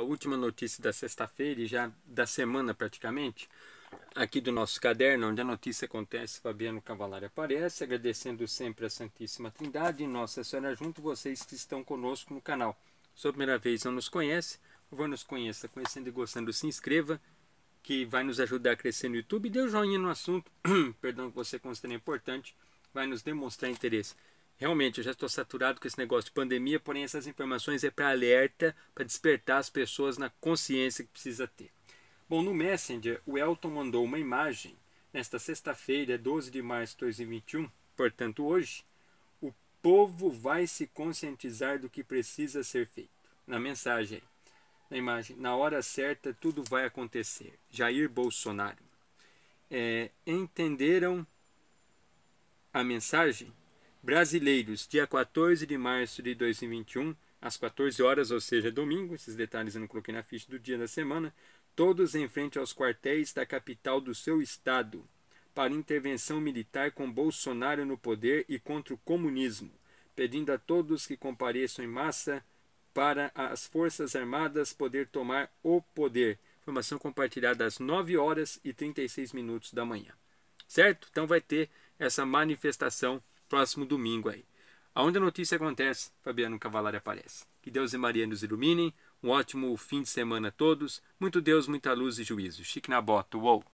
a última notícia da sexta-feira e já da semana praticamente, aqui do nosso caderno, onde a notícia acontece, Fabiano Cavalari aparece, agradecendo sempre a Santíssima Trindade e Nossa Senhora junto, vocês que estão conosco no canal. Se a primeira vez não nos conhece, vou nos conheça, conhecendo e gostando, se inscreva, que vai nos ajudar a crescer no YouTube. Dê o um joinha no assunto, perdão, que você considera importante, vai nos demonstrar interesse realmente eu já estou saturado com esse negócio de pandemia, porém essas informações é para alerta, para despertar as pessoas na consciência que precisa ter. Bom, no Messenger, o Elton mandou uma imagem nesta sexta-feira, 12 de março de 2021, portanto hoje, o povo vai se conscientizar do que precisa ser feito. Na mensagem, na imagem, na hora certa tudo vai acontecer. Jair Bolsonaro. É, entenderam a mensagem? Brasileiros, dia 14 de março de 2021, às 14 horas, ou seja, domingo, esses detalhes eu não coloquei na ficha do dia da semana, todos em frente aos quartéis da capital do seu estado, para intervenção militar com Bolsonaro no poder e contra o comunismo, pedindo a todos que compareçam em massa para as Forças Armadas poder tomar o poder. Informação compartilhada às 9 horas e 36 minutos da manhã. Certo? Então vai ter essa manifestação próximo domingo aí. Aonde a notícia acontece, Fabiano Cavalari aparece. Que Deus e Maria nos iluminem. Um ótimo fim de semana a todos. Muito Deus, muita luz e juízo. Chique na bota. Uou!